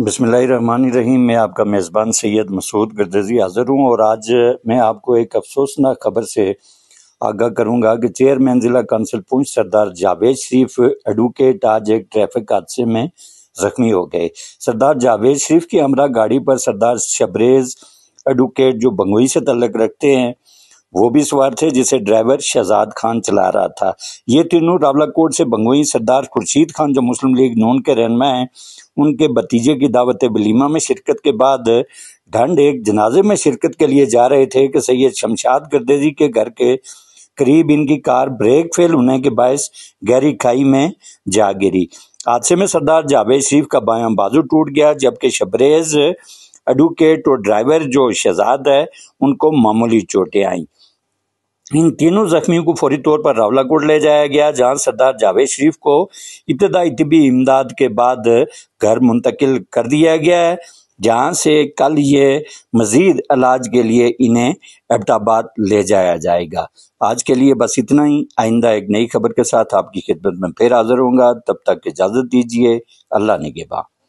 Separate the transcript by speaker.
Speaker 1: बसमीम मैं आपका मेज़बान सैयद मसूद गर्दजी हाज़िर हूँ और आज मैं आपको एक अफसोसनाक खबर से आगाह करूँगा कि चेयरमैन ज़िला कौंसिल पूछ सरदार जावेद शरीफ एडवोकेट आज एक ट्रैफिक हादसे में ज़ख्मी हो गए सरदार जावेद शरीफ की हमरा गाड़ी पर सरदार शबरेज़ एडवोकेट जो बंगोई से तल्लक रखते हैं वो भी सवार थे जिसे ड्राइवर शहजाद खान चला रहा था ये तीनों रावलाकोट से बंगोई सरदार खुर्शीद खान जो मुस्लिम लीग नोन के रहनमा हैं उनके भतीजे की दावत बलीमा में शिरकत के बाद ढंड एक जनाजे में शिरकत के लिए जा रहे थे कि सैयद शमशाद गर्देजी के घर के करीब इनकी कार ब्रेक फेल होने के बायस गहरी खाई में जा गिरी हादसे में सरदार जावेद शरीफ का बायां बाजू टूट गया जबकि शबरेज एडवोकेट और ड्राइवर जो शहजाद है उनको मामूली चोटें आईं इन तीनों जख्मियों को फौरी तौर पर रावलाकोट ले जाया गया जहां सरदार जावेद शरीफ को इब्तदाई तबी इमदाद के बाद घर मुंतकिल कर दिया गया है जहां से कल ये मज़ीद इलाज के लिए इन्हें एबटाबाद ले जाया जाएगा आज के लिए बस इतना ही आइंदा एक नई खबर के साथ आपकी खिदमत में फिर हाजिर होंगे तब तक इजाज़त दीजिए अल्लाह ने